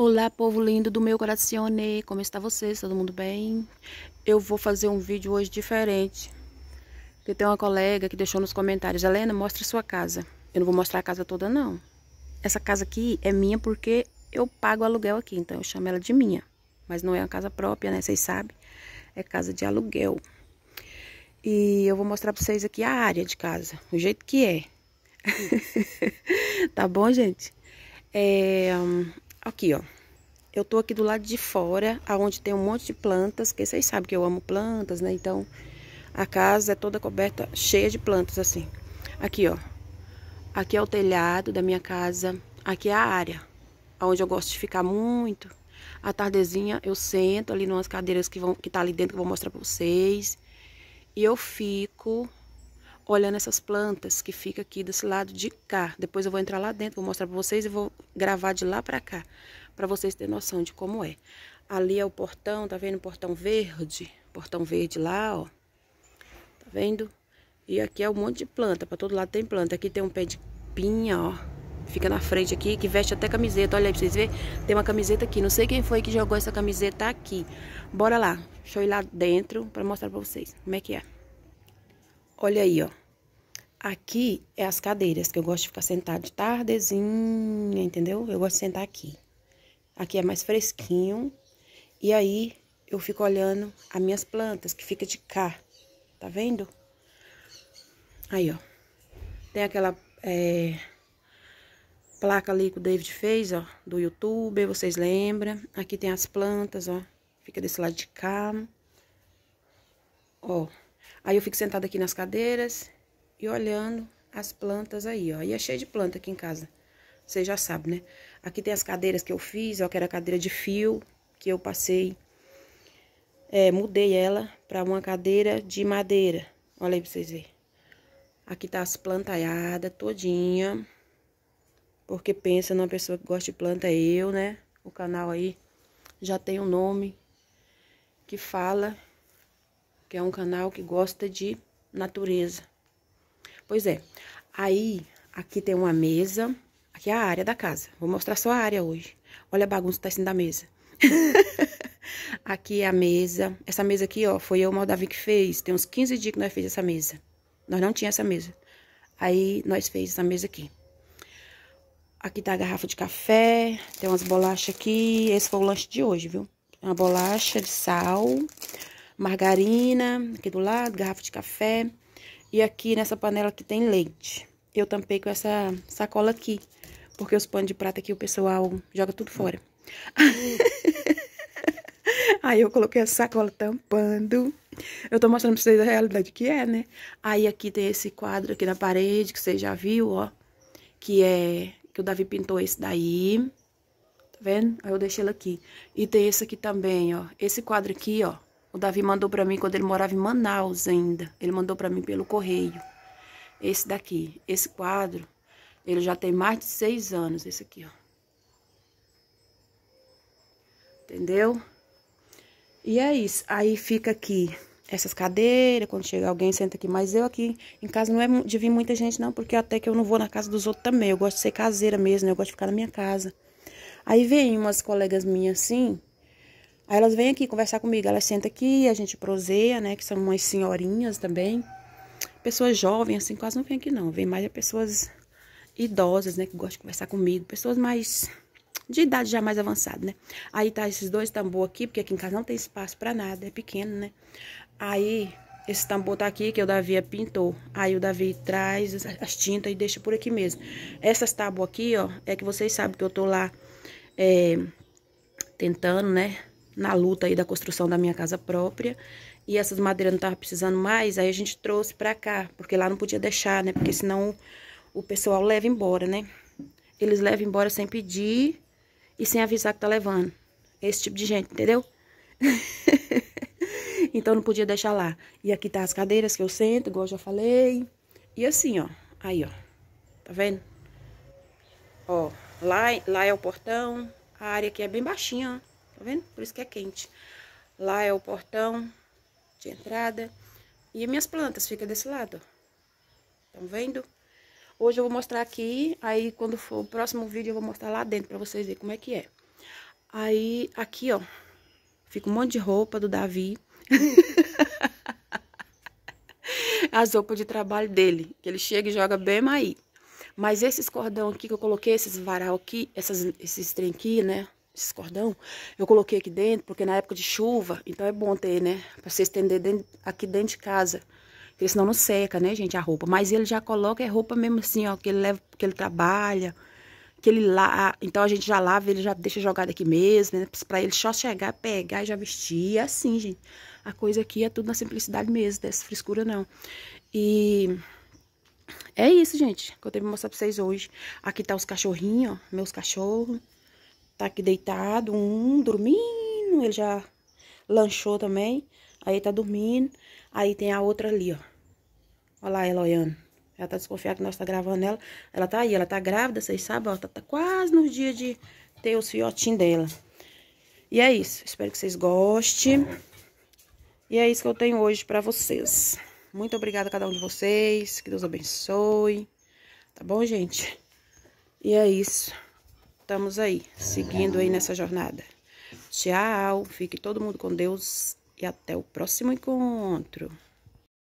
Olá, povo lindo do meu coração, como está vocês? Todo mundo bem? Eu vou fazer um vídeo hoje diferente, porque tem uma colega que deixou nos comentários, Helena, mostra sua casa. Eu não vou mostrar a casa toda, não. Essa casa aqui é minha porque eu pago aluguel aqui, então eu chamo ela de minha. Mas não é uma casa própria, né? Vocês sabem, é casa de aluguel. E eu vou mostrar pra vocês aqui a área de casa, o jeito que é. tá bom, gente? É... Aqui, ó. Eu tô aqui do lado de fora, aonde tem um monte de plantas, que vocês sabem que eu amo plantas, né? Então, a casa é toda coberta, cheia de plantas, assim. Aqui, ó. Aqui é o telhado da minha casa. Aqui é a área, aonde eu gosto de ficar muito. A tardezinha eu sento ali numas cadeiras que, vão, que tá ali dentro, que eu vou mostrar pra vocês. E eu fico olhando essas plantas que fica aqui desse lado de cá. Depois eu vou entrar lá dentro, vou mostrar para vocês e vou gravar de lá para cá, para vocês terem noção de como é. Ali é o portão, tá vendo? Portão verde, portão verde lá, ó. Tá vendo? E aqui é um monte de planta, para todo lado tem planta. Aqui tem um pé de pinha, ó. Fica na frente aqui, que veste até camiseta. Olha aí pra vocês verem, tem uma camiseta aqui. Não sei quem foi que jogou essa camiseta aqui. Bora lá, deixa eu ir lá dentro para mostrar para vocês como é que é. Olha aí, ó. Aqui é as cadeiras, que eu gosto de ficar sentada de tardezinha, entendeu? Eu gosto de sentar aqui. Aqui é mais fresquinho. E aí, eu fico olhando as minhas plantas, que fica de cá. Tá vendo? Aí, ó. Tem aquela é, placa ali que o David fez, ó, do YouTube, vocês lembram? Aqui tem as plantas, ó. Fica desse lado de cá. Ó. Aí eu fico sentada aqui nas cadeiras e olhando as plantas aí, ó. E é cheio de planta aqui em casa. Você já sabe, né? Aqui tem as cadeiras que eu fiz, ó, que era cadeira de fio, que eu passei, é, mudei ela para uma cadeira de madeira. Olha aí pra vocês verem. Aqui tá as plantaiadas todinha. Porque pensa numa pessoa que gosta de planta, é eu, né? O canal aí já tem um nome que fala que é um canal que gosta de natureza. Pois é. Aí, aqui tem uma mesa. Aqui é a área da casa. Vou mostrar só a área hoje. Olha a bagunça que tá em cima da mesa. aqui é a mesa. Essa mesa aqui, ó, foi eu, o Maldavi, que fez. Tem uns 15 dias que nós fez essa mesa. Nós não tinha essa mesa. Aí, nós fez essa mesa aqui. Aqui tá a garrafa de café, tem umas bolachas aqui. Esse foi o lanche de hoje, viu? Uma bolacha de sal, margarina aqui do lado, garrafa de café. E aqui nessa panela que tem leite. Eu tampei com essa sacola aqui, porque os panos de prata aqui o pessoal joga tudo fora. Aí eu coloquei a sacola tampando. Eu tô mostrando pra vocês a realidade que é, né? Aí aqui tem esse quadro aqui na parede, que vocês já viu, ó. Que é... que o Davi pintou esse daí. Tá vendo? Aí eu deixei ele aqui. E tem esse aqui também, ó. Esse quadro aqui, ó. O Davi mandou para mim quando ele morava em Manaus ainda. Ele mandou para mim pelo correio. Esse daqui, esse quadro, ele já tem mais de seis anos, esse aqui, ó. Entendeu? E é isso. Aí fica aqui essas cadeiras, quando chega alguém senta aqui. Mas eu aqui em casa não é de vir muita gente não, porque até que eu não vou na casa dos outros também. Eu gosto de ser caseira mesmo, né? Eu gosto de ficar na minha casa. Aí vem umas colegas minhas assim, Aí elas vêm aqui conversar comigo, elas sentam aqui, a gente proseia, né? Que são umas senhorinhas também. Pessoas jovens, assim, quase não vêm aqui não. Vem mais é pessoas idosas, né? Que gostam de conversar comigo. Pessoas mais de idade já mais avançada, né? Aí tá esses dois tambor aqui, porque aqui em casa não tem espaço para nada, é pequeno, né? Aí esse tambor tá aqui que o Davi é pintou. Aí o Davi traz as tintas e deixa por aqui mesmo. Essas tábuas aqui, ó, é que vocês sabem que eu tô lá é, tentando, né? na luta aí da construção da minha casa própria. E essas madeiras não estavam precisando mais, aí a gente trouxe pra cá, porque lá não podia deixar, né? Porque senão o pessoal leva embora, né? Eles levam embora sem pedir e sem avisar que tá levando. Esse tipo de gente, entendeu? então não podia deixar lá. E aqui tá as cadeiras que eu sento, igual eu já falei. E assim, ó. Aí, ó. Tá vendo? Ó, lá, lá é o portão. A área aqui é bem baixinha, ó tá vendo? Por isso que é quente. Lá é o portão de entrada. E minhas plantas ficam desse lado, ó. Tão vendo? Hoje eu vou mostrar aqui, aí quando for o próximo vídeo eu vou mostrar lá dentro pra vocês verem como é que é. Aí, aqui, ó, fica um monte de roupa do Davi. As roupas de trabalho dele, que ele chega e joga bem aí. Mas esses cordão aqui que eu coloquei, esses varal aqui, essas, esses trem aqui, né? esse cordão, eu coloquei aqui dentro, porque na época de chuva, então é bom ter, né? Pra você estender dentro, aqui dentro de casa. Porque senão não seca, né, gente, a roupa. Mas ele já coloca, é roupa mesmo assim, ó, que ele leva, que ele trabalha, que ele lá. Então a gente já lava, ele já deixa jogado aqui mesmo, né? Pra ele só chegar, pegar e já vestir. E é assim, gente. A coisa aqui é tudo na simplicidade mesmo, dessa frescura não. E. É isso, gente, que eu tenho pra mostrar pra vocês hoje. Aqui tá os cachorrinhos, ó, meus cachorros tá aqui deitado, um dormindo, ele já lanchou também, aí tá dormindo, aí tem a outra ali, ó. Olha lá ela olhando. Ela tá desconfiada que nós tá gravando ela. Ela tá aí, ela tá grávida, vocês sabem, ó, tá, tá quase no dia de ter os fiotinhos dela. E é isso, espero que vocês gostem. E é isso que eu tenho hoje pra vocês. Muito obrigada a cada um de vocês, que Deus abençoe. Tá bom, gente? E é isso estamos aí, seguindo aí nessa jornada. Tchau, fique todo mundo com Deus e até o próximo encontro.